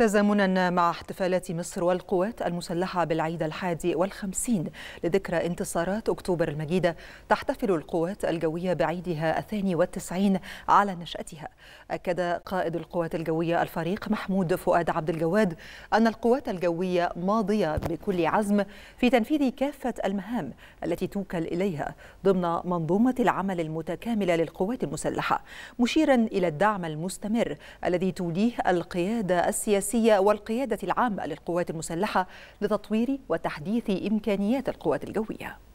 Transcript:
تزامنا مع احتفالات مصر والقوات المسلحة بالعيد الحادي والخمسين لذكرى انتصارات أكتوبر المجيدة تحتفل القوات الجوية بعيدها الثاني والتسعين على نشأتها أكد قائد القوات الجوية الفريق محمود فؤاد عبد الجواد أن القوات الجوية ماضية بكل عزم في تنفيذ كافة المهام التي توكل إليها ضمن منظومة العمل المتكاملة للقوات المسلحة مشيرا إلى الدعم المستمر الذي توليه القيادة السياسية السياسية والقيادة العامة للقوات المسلحة لتطوير وتحديث إمكانيات القوات الجوية